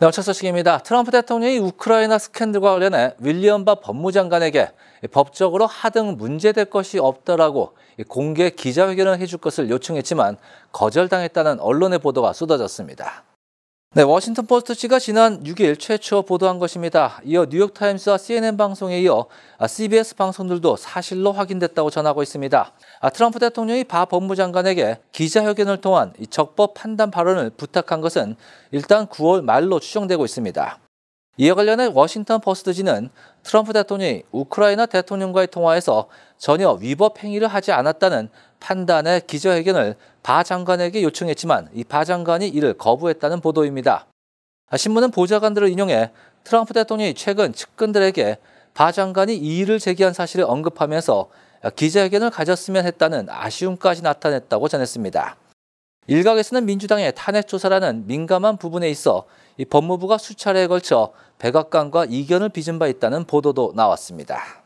네, 첫 소식입니다. 트럼프 대통령이 우크라이나 스캔들과 관련해 윌리엄 바 법무장관에게 법적으로 하등 문제될 것이 없다라고 공개 기자회견을 해줄 것을 요청했지만 거절당했다는 언론의 보도가 쏟아졌습니다. 네, 워싱턴 포스트씨가 지난 6일 최초 보도한 것입니다. 이어 뉴욕타임스와 CNN 방송에 이어 CBS 아, 방송들도 사실로 확인됐다고 전하고 있습니다. 아, 트럼프 대통령이 바 법무장관에게 기자회견을 통한 적법 판단 발언을 부탁한 것은 일단 9월 말로 추정되고 있습니다. 이에 관련해 워싱턴 포스트지는 트럼프 대통령이 우크라이나 대통령과의 통화에서 전혀 위법 행위를 하지 않았다는 판단의 기자회견을 바 장관에게 요청했지만 이 바 장관이 이를 거부했다는 보도입니다. 신문은 보좌관들을 인용해 트럼프 대통령이 최근 측근들에게 바 장관이 이의를 제기한 사실을 언급하면서 기자회견을 가졌으면 했다는 아쉬움까지 나타냈다고 전했습니다. 일각에서는 민주당의 탄핵 조사라는 민감한 부분에 있어 이 법무부가 수차례에 걸쳐 백악관과 이견을 빚은 바 있다는 보도도 나왔습니다.